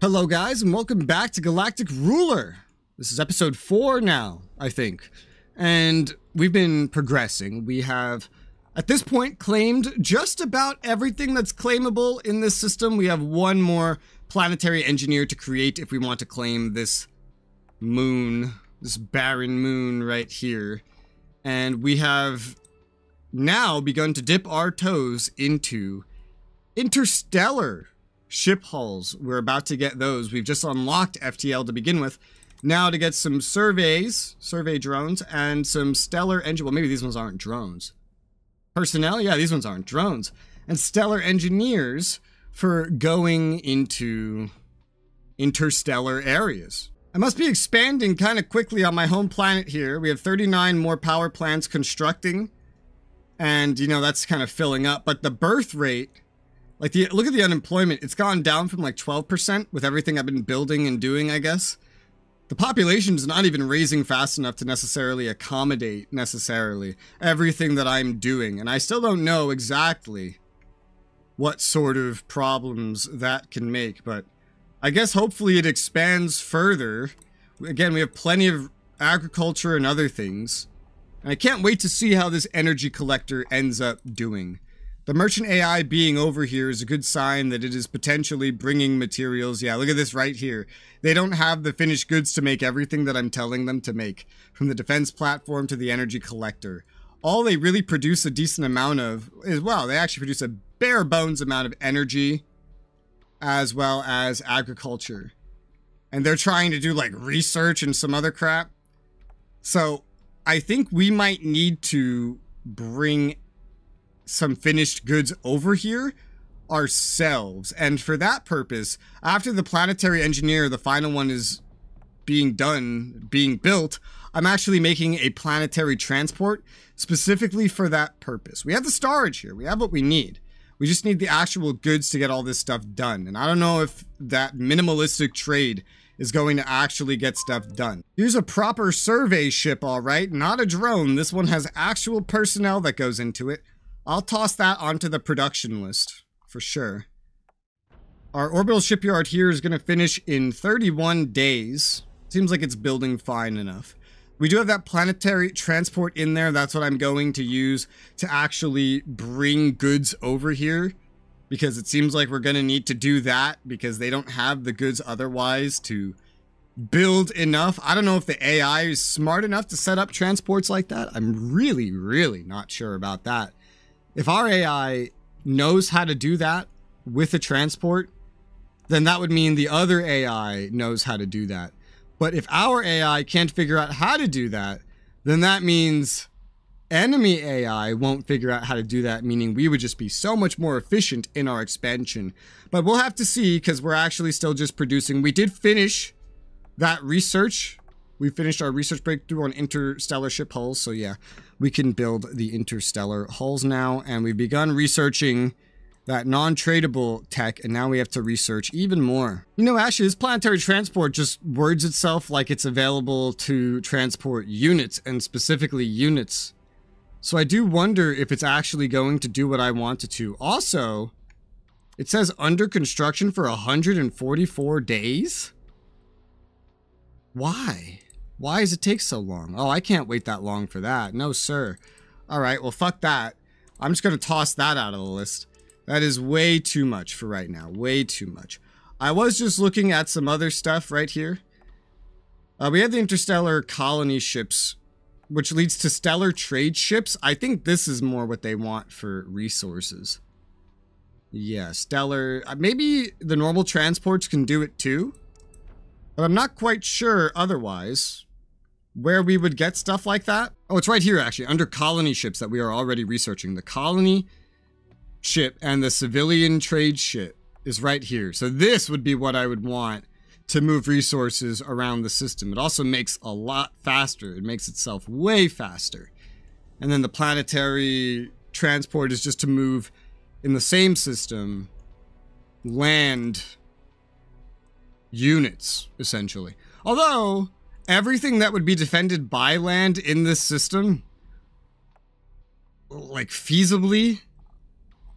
Hello, guys, and welcome back to Galactic Ruler. This is episode four now, I think. And we've been progressing. We have, at this point, claimed just about everything that's claimable in this system. We have one more planetary engineer to create if we want to claim this moon, this barren moon right here. And we have now begun to dip our toes into interstellar Ship hulls. We're about to get those. We've just unlocked FTL to begin with. Now to get some surveys, survey drones, and some stellar engine. Well, maybe these ones aren't drones. Personnel? Yeah, these ones aren't drones. And stellar engineers for going into interstellar areas. I must be expanding kind of quickly on my home planet here. We have 39 more power plants constructing. And, you know, that's kind of filling up. But the birth rate like, the, look at the unemployment. It's gone down from like 12% with everything I've been building and doing, I guess. The population is not even raising fast enough to necessarily accommodate, necessarily, everything that I'm doing. And I still don't know exactly what sort of problems that can make. But I guess hopefully it expands further. Again, we have plenty of agriculture and other things. And I can't wait to see how this energy collector ends up doing. The merchant AI being over here is a good sign that it is potentially bringing materials. Yeah, look at this right here. They don't have the finished goods to make everything that I'm telling them to make, from the defense platform to the energy collector. All they really produce a decent amount of is, well, they actually produce a bare bones amount of energy as well as agriculture. And they're trying to do like research and some other crap. So I think we might need to bring some finished goods over here ourselves. And for that purpose, after the planetary engineer, the final one is being done, being built, I'm actually making a planetary transport specifically for that purpose. We have the storage here. We have what we need. We just need the actual goods to get all this stuff done. And I don't know if that minimalistic trade is going to actually get stuff done. Here's a proper survey ship, all right? Not a drone. This one has actual personnel that goes into it. I'll toss that onto the production list for sure. Our orbital shipyard here is going to finish in 31 days. Seems like it's building fine enough. We do have that planetary transport in there. That's what I'm going to use to actually bring goods over here because it seems like we're going to need to do that because they don't have the goods otherwise to build enough. I don't know if the AI is smart enough to set up transports like that. I'm really, really not sure about that. If our AI knows how to do that with a transport, then that would mean the other AI knows how to do that. But if our AI can't figure out how to do that, then that means enemy AI won't figure out how to do that, meaning we would just be so much more efficient in our expansion. But we'll have to see because we're actually still just producing. We did finish that research. We finished our research breakthrough on interstellar ship hulls, so yeah we can build the interstellar hulls now. And we've begun researching that non-tradable tech, and now we have to research even more. You know, actually, this planetary transport just words itself like it's available to transport units, and specifically units. So I do wonder if it's actually going to do what I want it to. Also, it says under construction for 144 days? Why? Why does it take so long? Oh, I can't wait that long for that. No, sir. All right, well, fuck that. I'm just going to toss that out of the list. That is way too much for right now. Way too much. I was just looking at some other stuff right here. Uh, we have the interstellar colony ships, which leads to stellar trade ships. I think this is more what they want for resources. Yeah, stellar. Uh, maybe the normal transports can do it too. But I'm not quite sure otherwise where we would get stuff like that. Oh, it's right here, actually, under colony ships that we are already researching. The colony ship and the civilian trade ship is right here. So this would be what I would want to move resources around the system. It also makes a lot faster. It makes itself way faster. And then the planetary transport is just to move in the same system land units, essentially. Although, everything that would be defended by land in this system, like feasibly,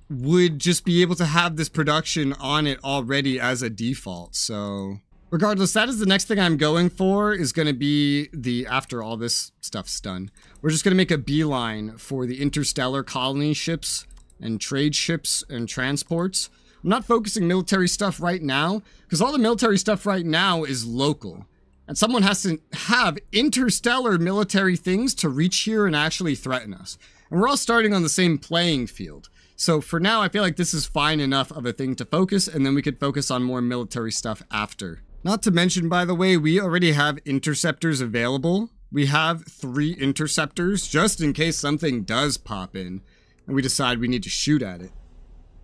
would just be able to have this production on it already as a default. So regardless, that is the next thing I'm going for is going to be the, after all this stuff's done, we're just going to make a beeline for the interstellar colony ships and trade ships and transports. I'm not focusing military stuff right now because all the military stuff right now is local. And someone has to have interstellar military things to reach here and actually threaten us. And we're all starting on the same playing field. So for now, I feel like this is fine enough of a thing to focus, and then we could focus on more military stuff after. Not to mention, by the way, we already have interceptors available. We have three interceptors, just in case something does pop in, and we decide we need to shoot at it.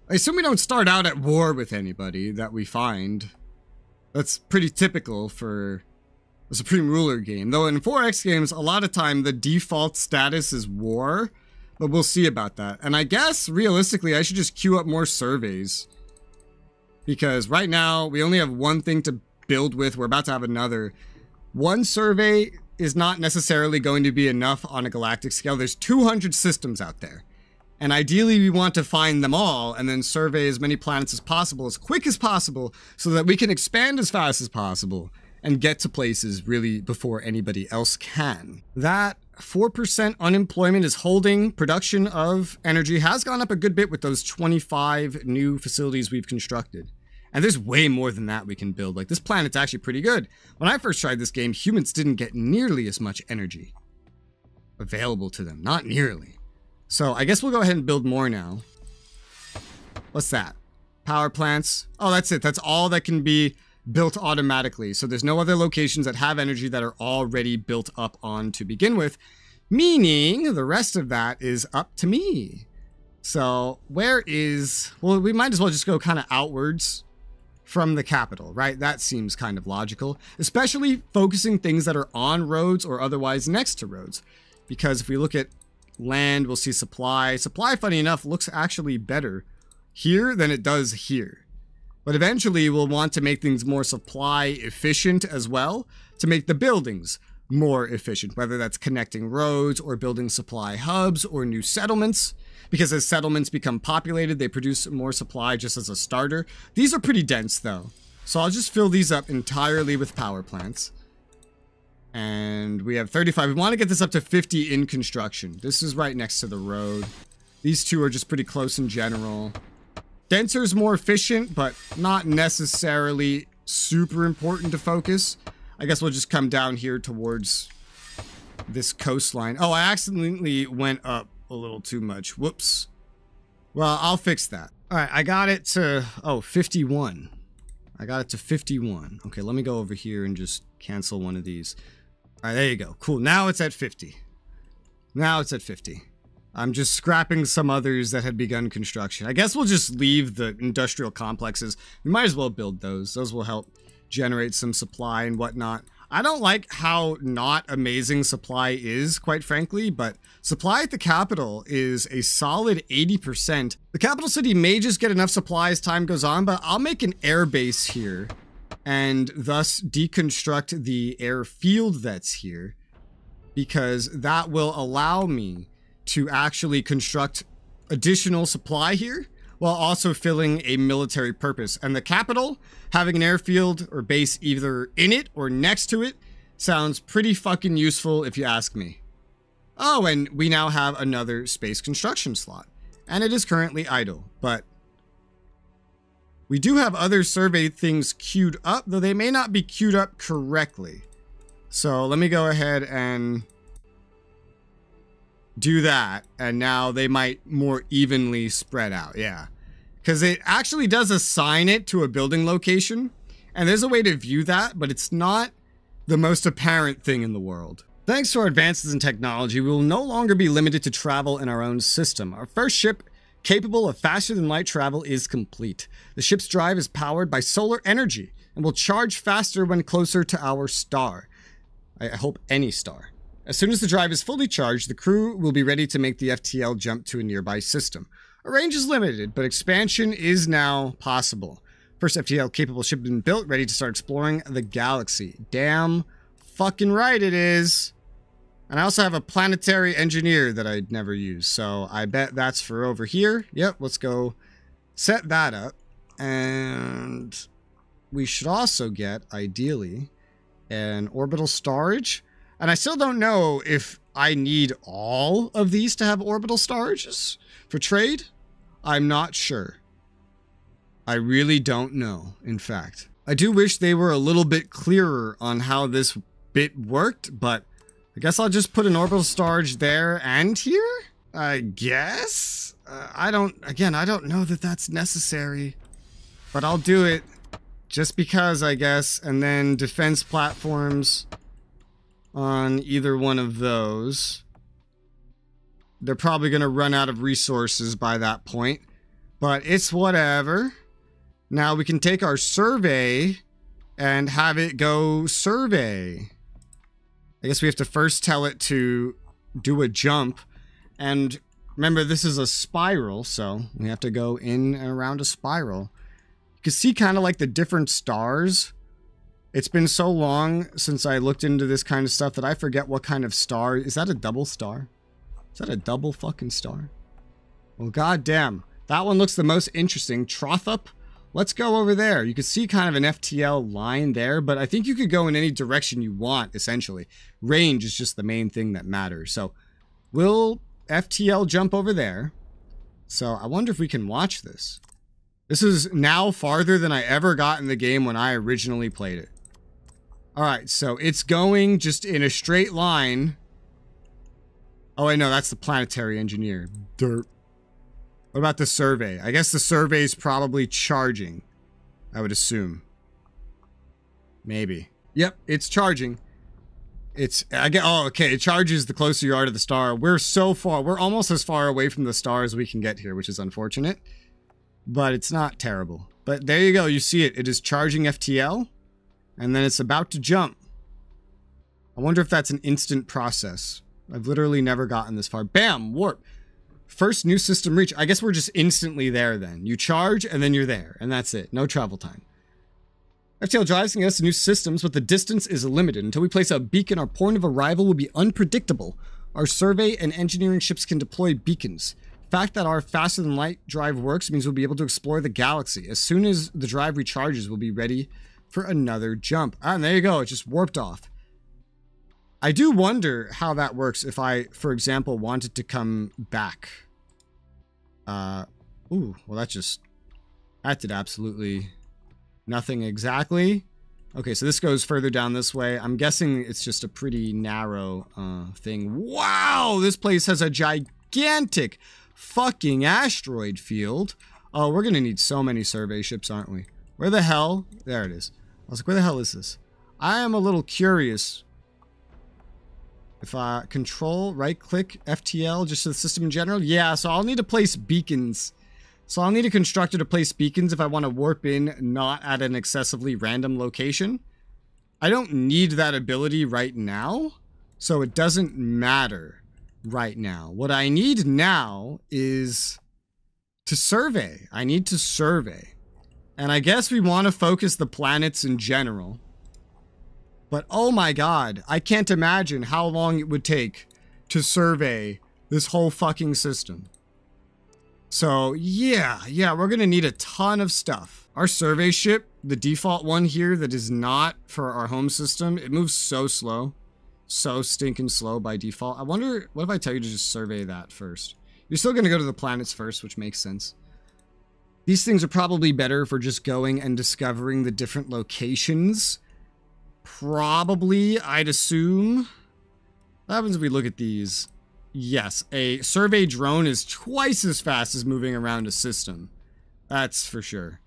I assume we don't start out at war with anybody that we find. That's pretty typical for the Supreme Ruler game. Though in 4X games, a lot of time the default status is war, but we'll see about that. And I guess, realistically, I should just queue up more surveys. Because right now, we only have one thing to build with. We're about to have another. One survey is not necessarily going to be enough on a galactic scale. There's 200 systems out there. And ideally, we want to find them all and then survey as many planets as possible, as quick as possible, so that we can expand as fast as possible and get to places really before anybody else can. That 4% unemployment is holding. Production of energy has gone up a good bit with those 25 new facilities we've constructed. And there's way more than that we can build. Like, this planet's actually pretty good. When I first tried this game, humans didn't get nearly as much energy available to them. Not nearly. So I guess we'll go ahead and build more now. What's that? Power plants. Oh, that's it. That's all that can be built automatically. So there's no other locations that have energy that are already built up on to begin with, meaning the rest of that is up to me. So where is, well, we might as well just go kind of outwards from the capital, right? That seems kind of logical, especially focusing things that are on roads or otherwise next to roads. Because if we look at land, we'll see supply. Supply, funny enough, looks actually better here than it does here. But eventually, we'll want to make things more supply efficient as well to make the buildings more efficient, whether that's connecting roads or building supply hubs or new settlements. Because as settlements become populated, they produce more supply just as a starter. These are pretty dense though. So I'll just fill these up entirely with power plants. And we have 35. We want to get this up to 50 in construction. This is right next to the road. These two are just pretty close in general. Denser is more efficient, but not necessarily super important to focus. I guess we'll just come down here towards this coastline. Oh, I accidentally went up a little too much. Whoops. Well, I'll fix that. All right, I got it to, oh, 51. I got it to 51. Okay, let me go over here and just cancel one of these. All right, there you go. Cool. Now it's at 50. Now it's at 50. I'm just scrapping some others that had begun construction. I guess we'll just leave the industrial complexes. We might as well build those. Those will help generate some supply and whatnot. I don't like how not amazing supply is, quite frankly, but supply at the capital is a solid 80%. The capital city may just get enough supply as time goes on, but I'll make an air base here and thus deconstruct the airfield that's here because that will allow me to actually construct additional supply here while also filling a military purpose. And the capital, having an airfield or base either in it or next to it, sounds pretty fucking useful if you ask me. Oh, and we now have another space construction slot. And it is currently idle, but we do have other survey things queued up, though they may not be queued up correctly. So let me go ahead and do that, and now they might more evenly spread out. Yeah. Because it actually does assign it to a building location, and there's a way to view that, but it's not the most apparent thing in the world. Thanks to our advances in technology, we will no longer be limited to travel in our own system. Our first ship capable of faster than light travel is complete. The ship's drive is powered by solar energy and will charge faster when closer to our star. I hope any star. As soon as the drive is fully charged, the crew will be ready to make the FTL jump to a nearby system. Our range is limited, but expansion is now possible. First FTL capable ship been built, ready to start exploring the galaxy. Damn fucking right it is. And I also have a planetary engineer that I'd never use, so I bet that's for over here. Yep, let's go set that up. And we should also get, ideally, an orbital storage. And I still don't know if I need all of these to have orbital storages for trade. I'm not sure. I really don't know, in fact. I do wish they were a little bit clearer on how this bit worked, but I guess I'll just put an orbital storage there and here? I guess? Uh, I don't, again, I don't know that that's necessary, but I'll do it just because, I guess. And then defense platforms, on either one of those. They're probably going to run out of resources by that point, but it's whatever. Now we can take our survey and have it go survey. I guess we have to first tell it to do a jump. And remember, this is a spiral, so we have to go in and around a spiral. You can see kind of like the different stars it's been so long since I looked into this kind of stuff that I forget what kind of star. Is that a double star? Is that a double fucking star? Well, goddamn. That one looks the most interesting. Trothup? Let's go over there. You can see kind of an FTL line there, but I think you could go in any direction you want, essentially. Range is just the main thing that matters. So will FTL jump over there. So I wonder if we can watch this. This is now farther than I ever got in the game when I originally played it. All right, so it's going just in a straight line. Oh, I know that's the planetary engineer. Dirt. What about the survey? I guess the survey is probably charging, I would assume. Maybe. Yep, it's charging. It's, I get, oh, okay, it charges the closer you are to the star. We're so far, we're almost as far away from the star as we can get here, which is unfortunate. But it's not terrible. But there you go, you see it. It is charging FTL and then it's about to jump. I wonder if that's an instant process. I've literally never gotten this far. Bam! Warp! First new system reach. I guess we're just instantly there then. You charge, and then you're there, and that's it. No travel time. FTL drives can get us new systems, but the distance is limited. Until we place a beacon, our point of arrival will be unpredictable. Our survey and engineering ships can deploy beacons. fact that our faster than light drive works means we'll be able to explore the galaxy. As soon as the drive recharges, we'll be ready for another jump. And ah, there you go, it just warped off. I do wonder how that works if I, for example, wanted to come back. Uh, ooh, well that just, that did absolutely nothing exactly. Okay, so this goes further down this way. I'm guessing it's just a pretty narrow uh, thing. Wow, this place has a gigantic fucking asteroid field. Oh, we're gonna need so many survey ships, aren't we? Where the hell? There it is. I was like, where the hell is this? I am a little curious. If I control, right click, FTL, just to the system in general. Yeah, so I'll need to place beacons. So I'll need a constructor to place beacons if I want to warp in not at an excessively random location. I don't need that ability right now, so it doesn't matter right now. What I need now is to survey. I need to survey. And I guess we want to focus the planets in general. But oh my god, I can't imagine how long it would take to survey this whole fucking system. So yeah, yeah, we're going to need a ton of stuff. Our survey ship, the default one here that is not for our home system, it moves so slow. So stinking slow by default. I wonder, what if I tell you to just survey that first? You're still going to go to the planets first, which makes sense. These things are probably better for just going and discovering the different locations. Probably, I'd assume. What happens if we look at these? Yes, a survey drone is twice as fast as moving around a system. That's for sure.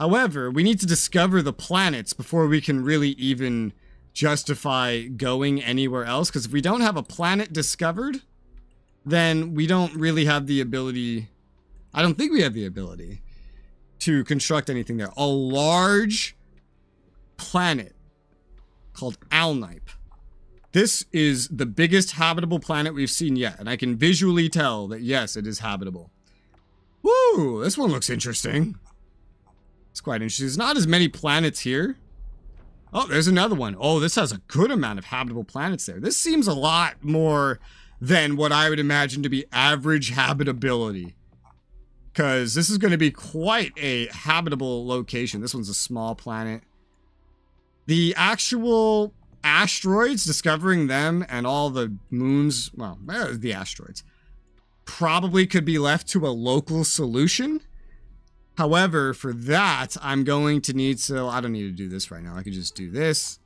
However, we need to discover the planets before we can really even justify going anywhere else. Because if we don't have a planet discovered, then we don't really have the ability I don't think we have the ability to construct anything there. A large planet called Alnipe. This is the biggest habitable planet we've seen yet, and I can visually tell that, yes, it is habitable. Woo, this one looks interesting. It's quite interesting. There's not as many planets here. Oh, there's another one. Oh, this has a good amount of habitable planets there. This seems a lot more than what I would imagine to be average habitability because this is going to be quite a habitable location. This one's a small planet. The actual asteroids, discovering them and all the moons, well, eh, the asteroids, probably could be left to a local solution. However, for that, I'm going to need to, I don't need to do this right now. I could just do this.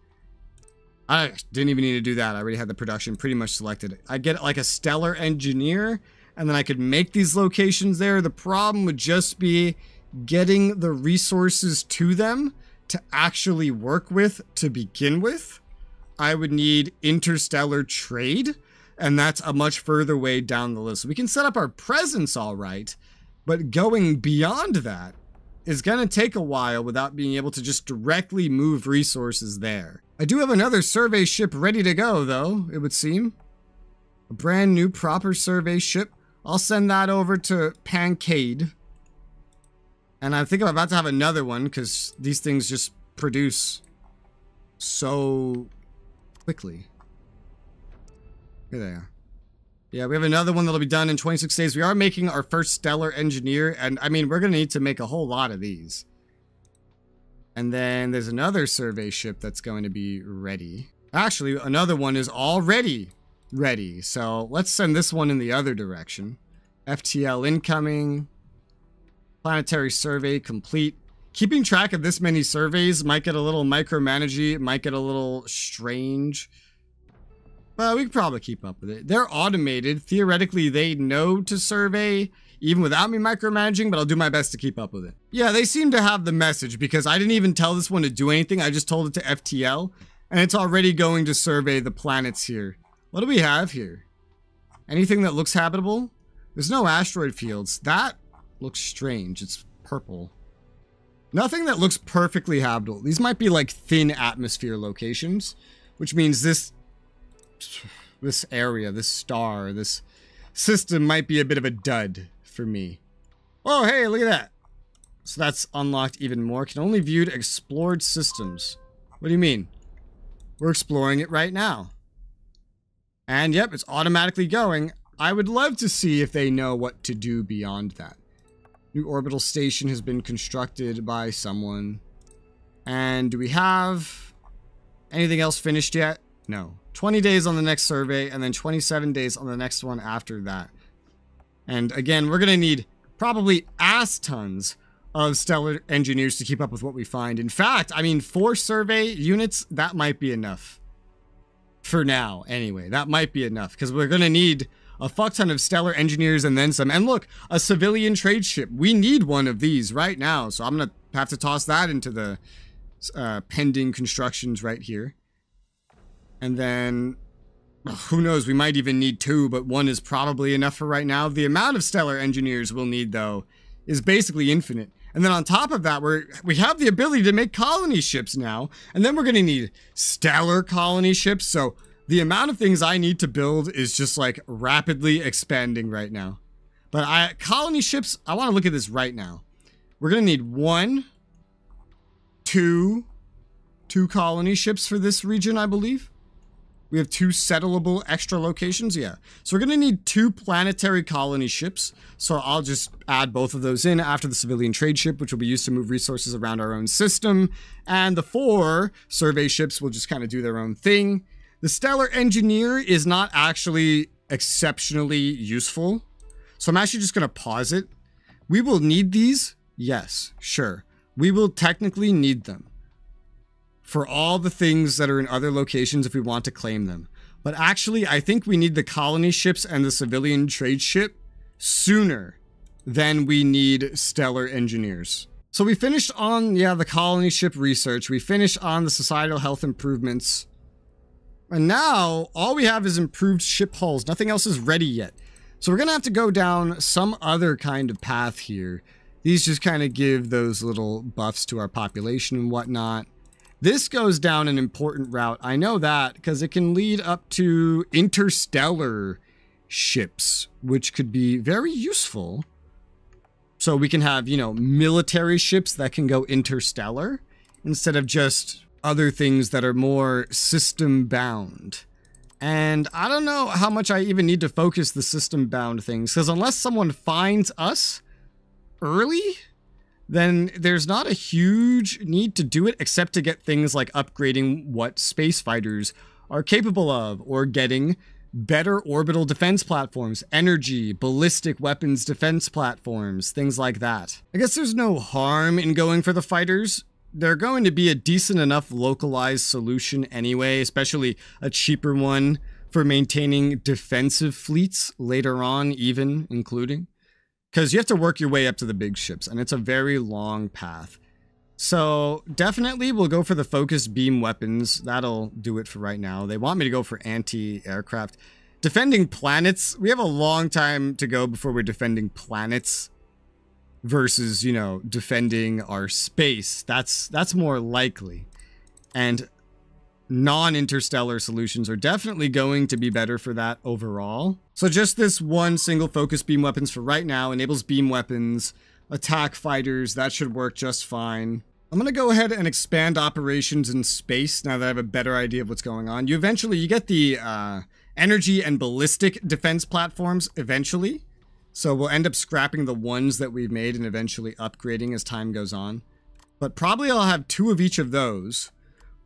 I didn't even need to do that. I already had the production pretty much selected. I get like a stellar engineer and then I could make these locations there. The problem would just be getting the resources to them to actually work with to begin with. I would need interstellar trade, and that's a much further way down the list. We can set up our presence all right, but going beyond that is going to take a while without being able to just directly move resources there. I do have another survey ship ready to go, though, it would seem. A brand new proper survey ship I'll send that over to Pancade. And I think I'm about to have another one because these things just produce so quickly. Here they are. Yeah, we have another one that'll be done in 26 days. We are making our first Stellar Engineer, and I mean, we're going to need to make a whole lot of these. And then there's another survey ship that's going to be ready. Actually, another one is already ready. So let's send this one in the other direction. FTL incoming. Planetary survey complete. Keeping track of this many surveys might get a little micromanagey, might get a little strange. But we could probably keep up with it. They're automated. Theoretically, they know to survey even without me micromanaging, but I'll do my best to keep up with it. Yeah, they seem to have the message because I didn't even tell this one to do anything. I just told it to FTL and it's already going to survey the planets here. What do we have here? Anything that looks habitable? There's no asteroid fields. That looks strange. It's purple. Nothing that looks perfectly habitable. These might be like thin atmosphere locations, which means this this area, this star, this system might be a bit of a dud for me. Oh, hey, look at that. So that's unlocked even more. Can only viewed explored systems. What do you mean? We're exploring it right now. And yep, it's automatically going. I would love to see if they know what to do beyond that. New orbital station has been constructed by someone. And do we have anything else finished yet? No. 20 days on the next survey and then 27 days on the next one after that. And again, we're going to need probably ass tons of stellar engineers to keep up with what we find. In fact, I mean, four survey units, that might be enough for now, anyway. That might be enough, because we're going to need a fuck ton of stellar engineers and then some. And look, a civilian trade ship. We need one of these right now, so I'm going to have to toss that into the uh, pending constructions right here. And then, who knows, we might even need two, but one is probably enough for right now. The amount of stellar engineers we'll need, though, is basically infinite. And then on top of that, we we have the ability to make colony ships now. And then we're going to need stellar colony ships. So the amount of things I need to build is just like rapidly expanding right now. But I colony ships, I want to look at this right now. We're going to need one, two, two colony ships for this region, I believe. We have two settleable extra locations yeah. So we're going to need two planetary colony ships. So I'll just add both of those in after the civilian trade ship, which will be used to move resources around our own system. And the four survey ships will just kind of do their own thing. The Stellar Engineer is not actually exceptionally useful. So I'm actually just going to pause it. We will need these. Yes, sure. We will technically need them for all the things that are in other locations if we want to claim them. But actually, I think we need the colony ships and the civilian trade ship sooner than we need stellar engineers. So we finished on, yeah, the colony ship research. We finished on the societal health improvements. And now all we have is improved ship hulls. Nothing else is ready yet. So we're going to have to go down some other kind of path here. These just kind of give those little buffs to our population and whatnot. This goes down an important route. I know that because it can lead up to interstellar ships, which could be very useful. So we can have, you know, military ships that can go interstellar instead of just other things that are more system bound. And I don't know how much I even need to focus the system bound things because unless someone finds us early, then there's not a huge need to do it except to get things like upgrading what space fighters are capable of or getting better orbital defense platforms, energy, ballistic weapons defense platforms, things like that. I guess there's no harm in going for the fighters. They're going to be a decent enough localized solution anyway, especially a cheaper one for maintaining defensive fleets later on, even including because you have to work your way up to the big ships, and it's a very long path. So definitely we'll go for the focus beam weapons. That'll do it for right now. They want me to go for anti-aircraft. Defending planets, we have a long time to go before we're defending planets versus, you know, defending our space. That's that's more likely. And non-interstellar solutions are definitely going to be better for that overall. So just this one single focus beam weapons for right now enables beam weapons, attack fighters, that should work just fine. I'm going to go ahead and expand operations in space now that I have a better idea of what's going on. You eventually, you get the uh, energy and ballistic defense platforms eventually. So we'll end up scrapping the ones that we've made and eventually upgrading as time goes on. But probably I'll have two of each of those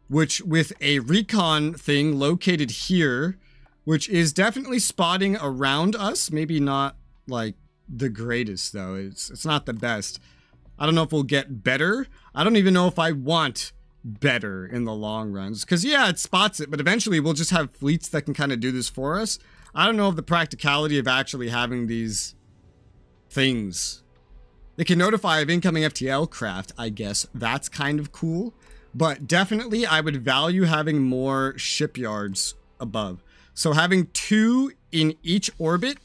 which with a recon thing located here, which is definitely spotting around us. Maybe not like the greatest though. It's it's not the best. I don't know if we'll get better. I don't even know if I want better in the long runs. Because, yeah, it spots it, but eventually we'll just have fleets that can kind of do this for us. I don't know of the practicality of actually having these things. They can notify of incoming FTL craft, I guess. That's kind of cool. But definitely, I would value having more shipyards above. So having two in each orbit,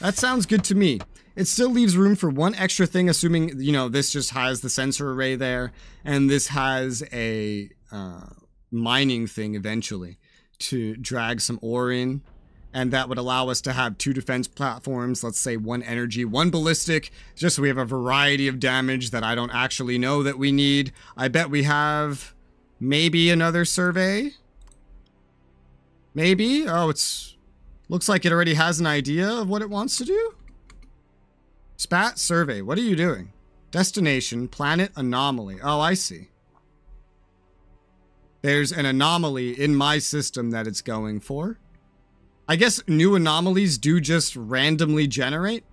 that sounds good to me. It still leaves room for one extra thing, assuming, you know, this just has the sensor array there, and this has a uh, mining thing eventually to drag some ore in and that would allow us to have two defense platforms, let's say one energy, one ballistic, just so we have a variety of damage that I don't actually know that we need. I bet we have maybe another survey? Maybe? Oh, it's... Looks like it already has an idea of what it wants to do. Spat survey. What are you doing? Destination, planet anomaly. Oh, I see. There's an anomaly in my system that it's going for. I guess new anomalies do just randomly generate.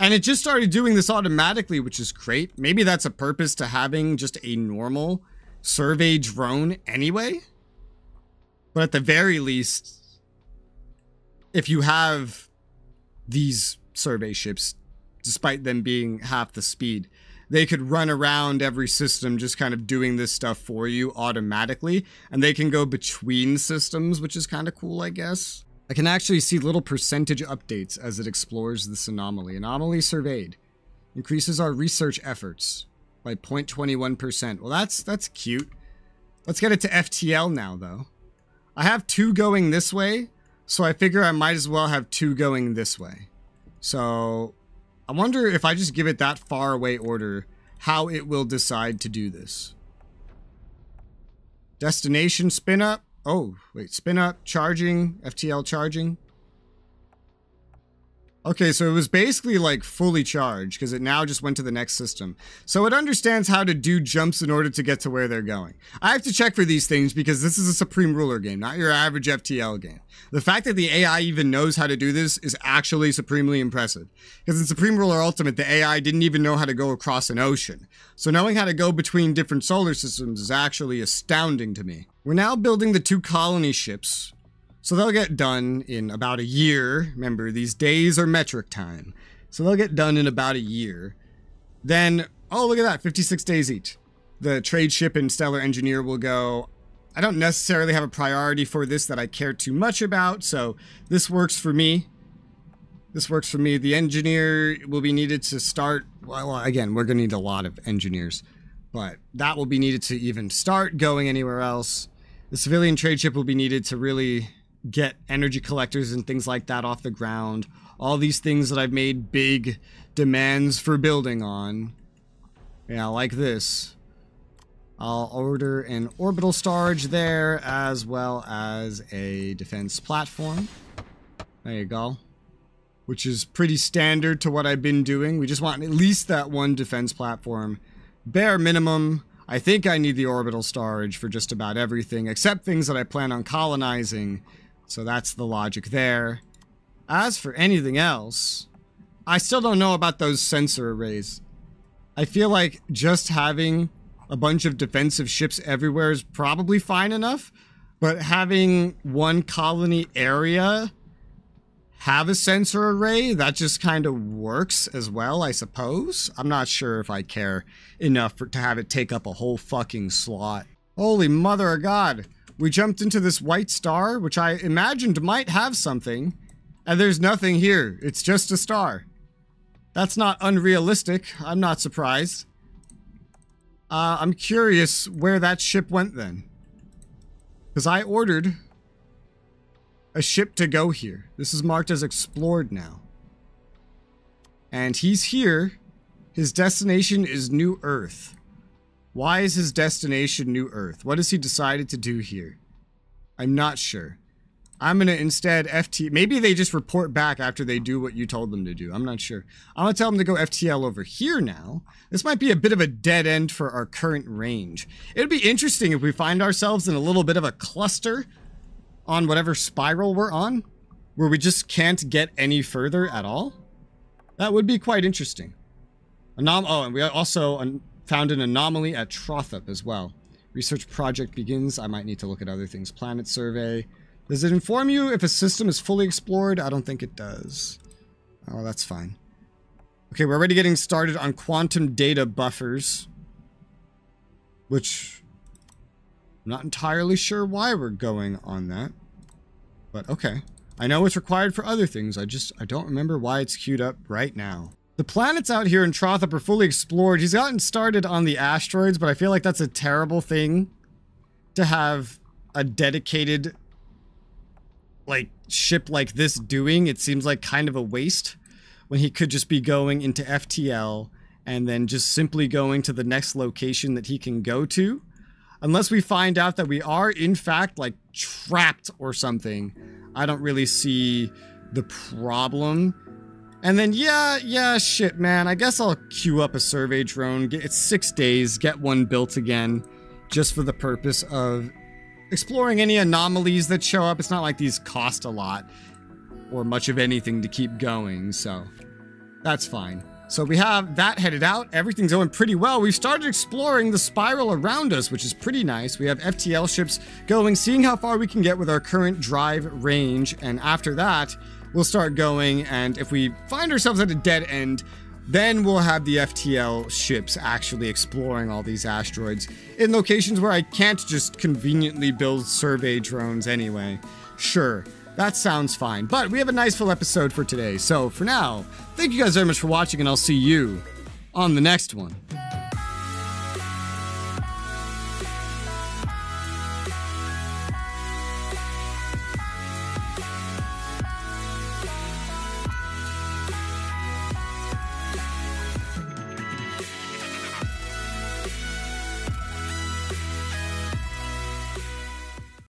And it just started doing this automatically, which is great. Maybe that's a purpose to having just a normal survey drone anyway. But at the very least, if you have these survey ships, despite them being half the speed, they could run around every system just kind of doing this stuff for you automatically. And they can go between systems, which is kind of cool, I guess. I can actually see little percentage updates as it explores this anomaly. Anomaly surveyed. Increases our research efforts by 0.21%. Well, that's, that's cute. Let's get it to FTL now, though. I have two going this way, so I figure I might as well have two going this way. So I wonder if I just give it that far away order, how it will decide to do this. Destination spin up. Oh, wait, spin up, charging, FTL charging. Okay, so it was basically like fully charged because it now just went to the next system. So it understands how to do jumps in order to get to where they're going. I have to check for these things because this is a Supreme Ruler game, not your average FTL game. The fact that the AI even knows how to do this is actually supremely impressive. Because in Supreme Ruler Ultimate, the AI didn't even know how to go across an ocean. So knowing how to go between different solar systems is actually astounding to me. We're now building the two colony ships, so they'll get done in about a year. Remember, these days are metric time. So they'll get done in about a year. Then, oh, look at that, 56 days each. The trade ship and stellar engineer will go, I don't necessarily have a priority for this that I care too much about, so this works for me. This works for me. The engineer will be needed to start, well, again, we're going to need a lot of engineers, but that will be needed to even start going anywhere else. The civilian trade ship will be needed to really get energy collectors and things like that off the ground. All these things that I've made big demands for building on. Yeah, like this. I'll order an orbital storage there as well as a defense platform. There you go. Which is pretty standard to what I've been doing. We just want at least that one defense platform. Bare minimum, I think I need the orbital storage for just about everything, except things that I plan on colonizing so that's the logic there. As for anything else, I still don't know about those sensor arrays. I feel like just having a bunch of defensive ships everywhere is probably fine enough, but having one colony area have a sensor array, that just kind of works as well, I suppose. I'm not sure if I care enough for, to have it take up a whole fucking slot. Holy mother of God we jumped into this white star, which I imagined might have something, and there's nothing here. It's just a star. That's not unrealistic. I'm not surprised. Uh, I'm curious where that ship went then. Because I ordered a ship to go here. This is marked as explored now. And he's here. His destination is New Earth. Why is his destination New Earth? What has he decided to do here? I'm not sure. I'm going to instead FT... Maybe they just report back after they do what you told them to do. I'm not sure. I'm going to tell them to go FTL over here now. This might be a bit of a dead end for our current range. It'd be interesting if we find ourselves in a little bit of a cluster on whatever spiral we're on, where we just can't get any further at all. That would be quite interesting. Anom oh, and we also... An Found an anomaly at Trothup as well. Research project begins. I might need to look at other things. Planet survey. Does it inform you if a system is fully explored? I don't think it does. Oh, that's fine. Okay, we're already getting started on quantum data buffers. Which... I'm not entirely sure why we're going on that. But okay. I know it's required for other things. I just, I don't remember why it's queued up right now. The planets out here in Trothop are fully explored. He's gotten started on the asteroids, but I feel like that's a terrible thing to have a dedicated like ship like this doing. It seems like kind of a waste when he could just be going into FTL and then just simply going to the next location that he can go to. Unless we find out that we are in fact like trapped or something. I don't really see the problem and then, yeah, yeah, shit, man. I guess I'll queue up a survey drone. Get, it's six days, get one built again, just for the purpose of exploring any anomalies that show up. It's not like these cost a lot or much of anything to keep going, so that's fine. So we have that headed out. Everything's going pretty well. We've started exploring the spiral around us, which is pretty nice. We have FTL ships going, seeing how far we can get with our current drive range. And after that, we'll start going, and if we find ourselves at a dead end, then we'll have the FTL ships actually exploring all these asteroids in locations where I can't just conveniently build survey drones anyway. Sure, that sounds fine, but we have a nice full episode for today. So for now, thank you guys very much for watching, and I'll see you on the next one.